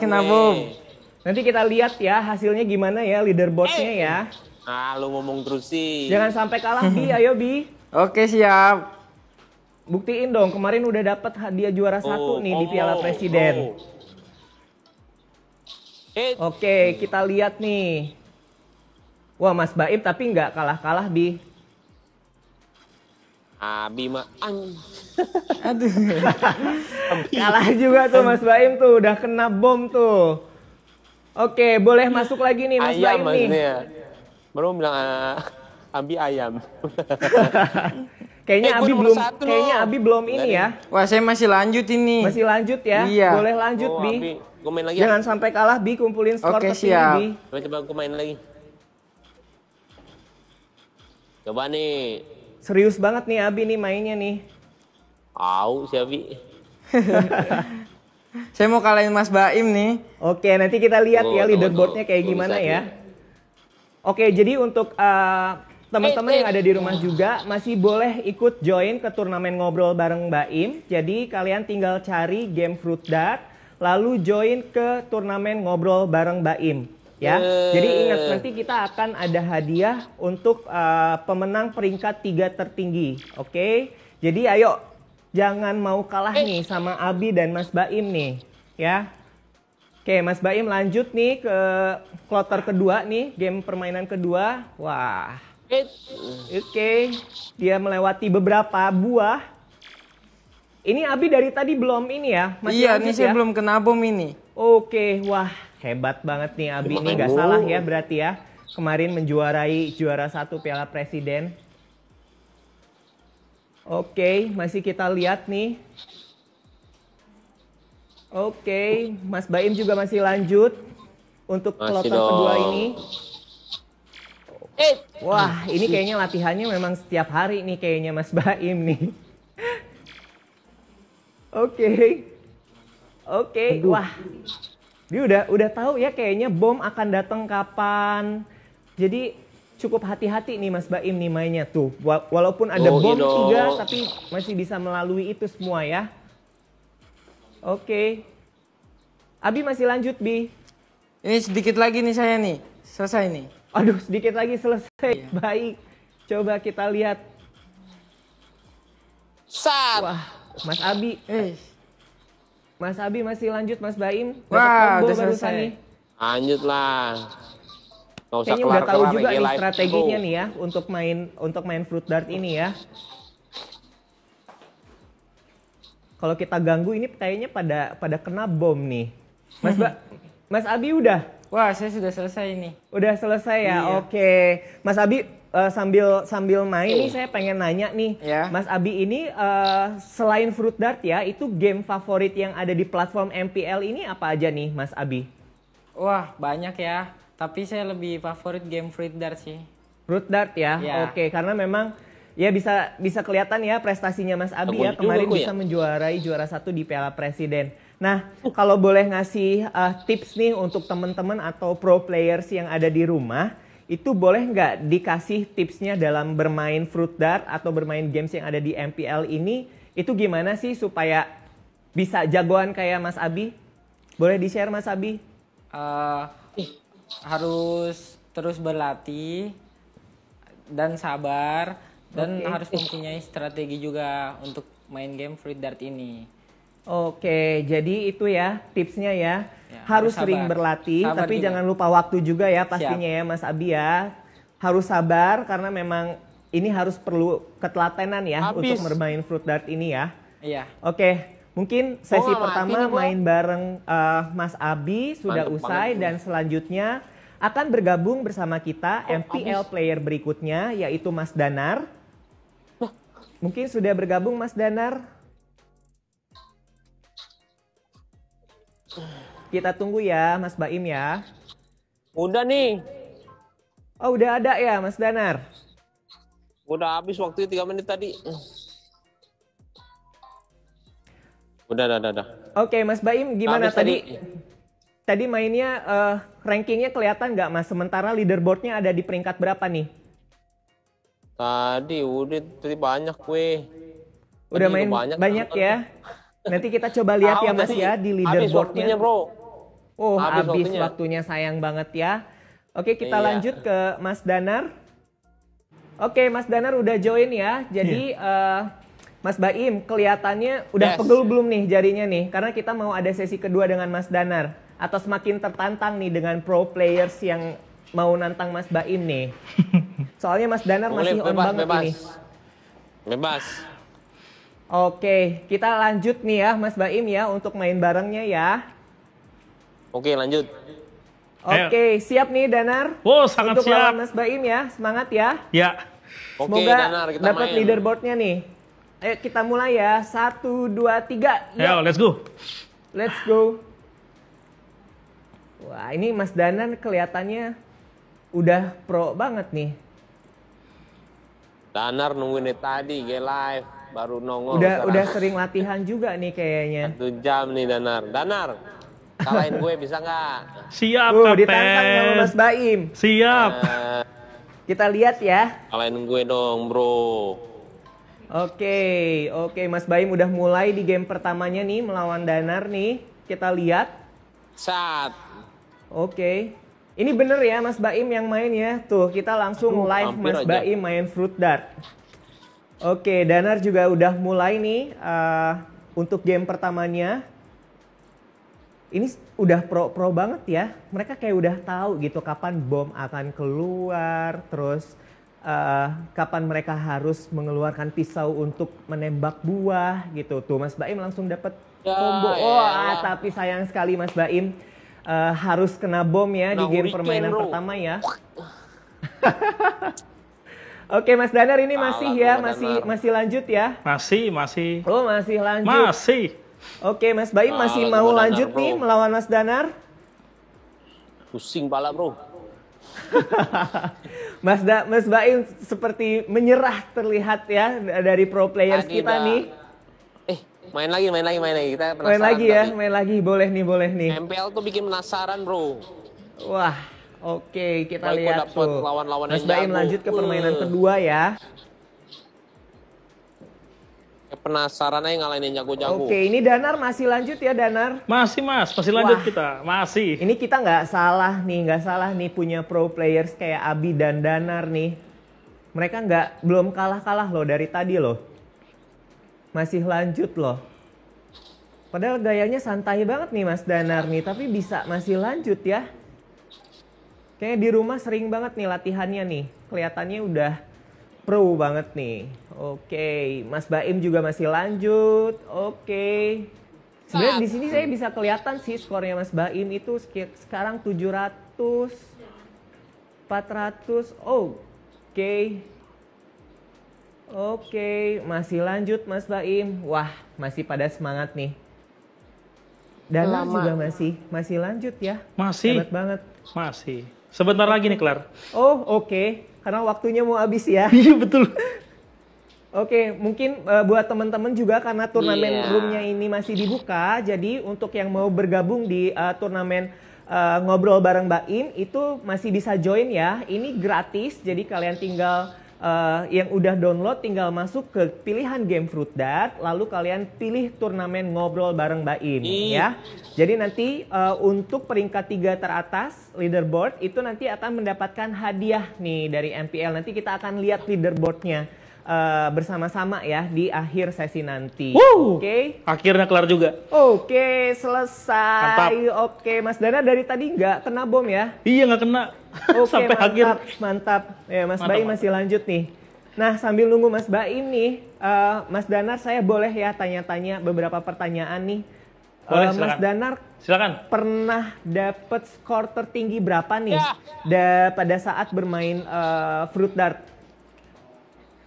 Nah, bom. Nanti kita lihat ya hasilnya gimana ya leaderboardnya eh. ya. Ah, lu ngomong terus sih. Jangan sampai kalah Bi, ayo Bi. Oke, siap. Buktiin dong, kemarin udah dapat hadiah juara oh, satu nih oh, di Piala oh. Presiden. Oh. Eh. Oke, Oke, kita lihat nih. Wah, Mas Baib tapi nggak kalah-kalah Bi. Abima an. Aduh. Kalah juga tuh Mas Baim tuh udah kena bom tuh. Oke, boleh masuk lagi nih Mas ayam Baim nih. Baru bilang uh, Abi ayam. kayaknya eh, Abi belum kayaknya Abi belum ini ya. Wah, saya masih lanjut ini. Masih lanjut ya? Iya. Boleh lanjut, oh, Bi. main lagi. Ya? Jangan ya? sampai kalah, Bi. Kumpulin skor Oke, siap. Bi. Coba coba gua main lagi. Coba nih, Serius banget nih Abi nih mainnya nih. Au si Abi. Saya mau kalahin Mas Baim nih. Oke, nanti kita lihat oh, ya leaderboardnya kayak gimana ya. Oke, jadi untuk uh, teman-teman eh, yang eh. ada di rumah juga masih boleh ikut join ke turnamen ngobrol bareng Baim. Jadi kalian tinggal cari game Fruit Dart, lalu join ke turnamen ngobrol bareng Baim ya. Yeah. Jadi ingat nanti kita akan ada hadiah untuk uh, pemenang peringkat tiga tertinggi, oke? Okay? Jadi ayo jangan mau kalah eh. nih sama Abi dan Mas Baim nih, ya. Oke, Mas Baim lanjut nih ke kloter kedua nih, game permainan kedua. Wah. Eh. Oke, okay. dia melewati beberapa buah. Ini Abi dari tadi belum ini ya? Masih iya, ini saya ya? belum kena bom ini. Oke, wah hebat banget nih Abi ini nggak salah ya berarti ya kemarin menjuarai juara satu Piala Presiden. Oke, masih kita lihat nih. Oke, Mas Baim juga masih lanjut untuk peloton kedua ini. Eh. Wah, ini kayaknya latihannya memang setiap hari nih kayaknya Mas Baim nih. Oke. Okay. Oke, okay. wah. Dia udah udah tahu ya kayaknya bom akan datang kapan. Jadi cukup hati-hati nih Mas Baim nih mainnya tuh. Walaupun ada oh, iya bom you know. tiga tapi masih bisa melalui itu semua ya. Oke. Okay. Abi masih lanjut Bi. Ini sedikit lagi nih saya nih. Selesai nih. Aduh, sedikit lagi selesai. Iya. Baik. Coba kita lihat. Sat. Wah, Mas Abi. Eh Mas Abi masih lanjut Mas Baim. Wah, udah selesai. Nih. Lanjut lah. usah Kayaknya udah tahu juga nih strateginya nih ya untuk main untuk main fruit dart ini ya. Kalau kita ganggu ini kayaknya pada pada kena bom nih. Mas ba Mas Abi udah? Wah, saya sudah selesai ini. Udah selesai ya. Iya. Oke. Mas Abi uh, sambil sambil main ini saya pengen nanya nih, yeah. Mas Abi ini uh, selain Fruit Dart ya, itu game favorit yang ada di platform MPL ini apa aja nih, Mas Abi? Wah banyak ya, tapi saya lebih favorit game Fruit Dart sih. Fruit Dart ya, yeah. oke okay, karena memang ya bisa bisa kelihatan ya prestasinya Mas Abi ya kemarin bisa ya. menjuarai juara satu di Piala Presiden. Nah, kalau boleh ngasih uh, tips nih untuk teman-teman atau pro players yang ada di rumah itu boleh nggak dikasih tipsnya dalam bermain fruit dart atau bermain games yang ada di MPL ini itu gimana sih supaya bisa jagoan kayak Mas Abi? Boleh di share Mas Abi? Uh, harus terus berlatih dan sabar dan okay. harus mempunyai strategi juga untuk main game fruit dart ini. Oke, jadi itu ya tipsnya ya. ya harus sabar. sering berlatih, sabar tapi juga. jangan lupa waktu juga ya pastinya Siap. ya Mas Abi ya. Harus sabar karena memang ini harus perlu ketelatenan ya Habis. untuk bermain fruit dart ini ya. Iya. Oke, mungkin sesi oh, pertama main bareng uh, Mas Abi sudah Mantap usai banget. dan selanjutnya akan bergabung bersama kita oh, MPL abis. player berikutnya yaitu Mas Danar. Mungkin sudah bergabung Mas Danar? Kita tunggu ya, Mas Baim ya. Udah nih. Oh, udah ada ya, Mas Danar? Udah habis waktu tiga menit tadi. Udah, udah, udah. udah. Oke, Mas Baim, gimana tadi? tadi? Tadi mainnya uh, rankingnya kelihatan nggak, Mas? Sementara leaderboardnya ada di peringkat berapa nih? Tadi udah, tadi banyak kue. Udah main banyak, banyak kan? ya. Nanti kita coba lihat ya Mas ya di leaderboardnya. bro. Oh, habis, habis waktunya. waktunya sayang banget ya. Oke, kita iya. lanjut ke Mas Danar. Oke, Mas Danar udah join ya. Jadi yeah. Iya. uh, Mas Baim, kelihatannya udah yes. pegel belum nih jarinya nih? Karena kita mau ada sesi kedua dengan Mas Danar. Atau semakin tertantang nih dengan pro players yang mau nantang Mas Baim nih. Soalnya Mas Danar masih bebas, on banget bebas. ini. Bebas. Oke, kita lanjut nih ya Mas Baim ya untuk main barengnya ya. Oke, lanjut. Oke, Ayo. siap nih Danar. Oh, sangat untuk siap. Mas Baim ya, semangat ya. Ya. Semoga dapat leaderboardnya nih. Ayo kita mulai ya. Satu, dua, tiga. Yo, Ayo, let's go. Let's go. Wah, ini Mas Danar kelihatannya udah pro banget nih. Danar nungguin tadi, gay live baru nongol. Udah sekarang. udah sering latihan juga nih kayaknya. Satu jam nih Danar. Danar, kalahin gue bisa nggak? Siap, uh, ditantang sama Mas Baim. Siap. Uh, kita lihat ya. Kalahin gue dong, bro. Oke, oke Mas Baim udah mulai di game pertamanya nih melawan Danar nih. Kita lihat. Saat. Oke. Ini bener ya Mas Baim yang main ya. Tuh, kita langsung Aduh, live Mas aja. Baim main Fruit Dart. Oke, Danar juga udah mulai nih uh, untuk game pertamanya. Ini udah pro pro banget ya. Mereka kayak udah tahu gitu kapan bom akan keluar, terus uh, kapan mereka harus mengeluarkan pisau untuk menembak buah gitu. Tuh Mas Baim langsung dapat ya, combo. Ya, Wah, oh, ya. tapi sayang sekali Mas Baim uh, harus kena bom ya nah, di game permainan pertama ya. Oke, Mas Danar ini masih ya, masih Danar. masih lanjut ya? Masih, masih. Oh, masih lanjut. Masih. Oke, Mas Baim masih mau Danar, lanjut bro. nih melawan Mas Danar? Pusing pala, Bro. Mas da Mas Baim seperti menyerah terlihat ya dari pro players kita nih. Eh, main lagi, main lagi, main lagi. Kita Main lagi ya, tadi. main lagi. Boleh nih, boleh nih. MPL tuh bikin penasaran, Bro. Wah, Oke, kita Baik, lihat dapet tuh. lawan-lawan Mas Baim lanjut ke permainan uh. kedua ya. ya penasaran aja ngalahin yang jago-jago. Oke, ini Danar masih lanjut ya Danar? Masih mas, masih lanjut Wah, kita, masih. Ini kita nggak salah nih, nggak salah nih punya pro players kayak Abi dan Danar nih. Mereka nggak belum kalah-kalah loh dari tadi loh. Masih lanjut loh. Padahal gayanya santai banget nih Mas Danar nih, tapi bisa masih lanjut ya. Kayaknya di rumah sering banget nih latihannya nih. Kelihatannya udah pro banget nih. Oke, Mas Baim juga masih lanjut. Oke. Sebenarnya di sini saya bisa kelihatan sih skornya Mas Baim itu sekarang 700 400. Oh, Oke. Okay. Oke, okay. masih lanjut Mas Baim. Wah, masih pada semangat nih. Dana Lama. juga masih masih lanjut ya. Masih. Hebat banget. Masih. Sebentar lagi nih, kelar. Oh, oke. Okay. Karena waktunya mau habis ya. Iya, betul. Oke, okay, mungkin uh, buat teman-teman juga karena turnamen yeah. roomnya ini masih dibuka, jadi untuk yang mau bergabung di uh, turnamen uh, ngobrol bareng Baim itu masih bisa join ya. Ini gratis, jadi kalian tinggal uh, yang udah download tinggal masuk ke pilihan game Fruit Dart, lalu kalian pilih turnamen ngobrol bareng Baim mm. ya. Jadi nanti uh, untuk peringkat tiga teratas leaderboard itu nanti akan mendapatkan hadiah nih dari MPL. Nanti kita akan lihat leaderboardnya uh, bersama-sama ya di akhir sesi nanti. Oke. Okay? Akhirnya kelar juga. Oke, okay, selesai. Oke, okay, Mas Dana dari tadi nggak kena bom ya? Iya nggak kena. Oke, okay, Sampai mantap, akhir. Mantap. Ya, Mas mantap, Bayi mantap. masih lanjut nih. Nah, sambil nunggu Mas Bayi nih, uh, Mas Danar saya boleh ya tanya-tanya beberapa pertanyaan nih. Eh, boleh, Mas Danar silakan. pernah dapat skor tertinggi berapa nih ya. da pada saat bermain uh, fruit dart?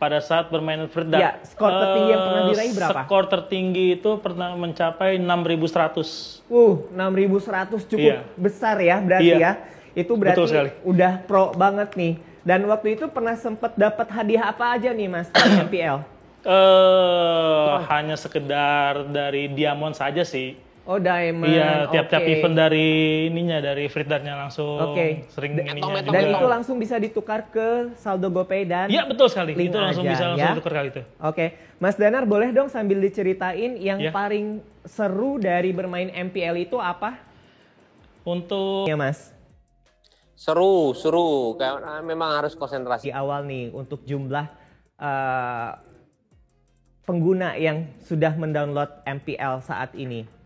pada saat bermain Fred, Ya, skor tertinggi yang pernah diraih eh, berapa? Skor tertinggi itu pernah mencapai 6100. Uh, 6100 cukup yeah. besar ya berarti yeah. ya. Itu berarti Betul udah pro banget nih. Dan waktu itu pernah sempat dapat hadiah apa aja nih Mas MPL? Eh, uh, oh. hanya sekedar dari Diamond saja sih. Oh diamond. Iya tiap-tiap okay. event dari ininya dari fridarnya langsung. Okay. Sering ininya metong, metong, Dan juga. itu langsung bisa ditukar ke saldo GoPay dan. Iya betul sekali. Link itu langsung aja, bisa langsung ya? ditukar kali itu. Oke, okay. Mas Danar boleh dong sambil diceritain yang yeah. paling seru dari bermain MPL itu apa? Untuk. Ya Mas. Seru, seru. Karena memang harus konsentrasi. Di awal nih untuk jumlah. Uh, pengguna yang sudah mendownload MPL saat ini?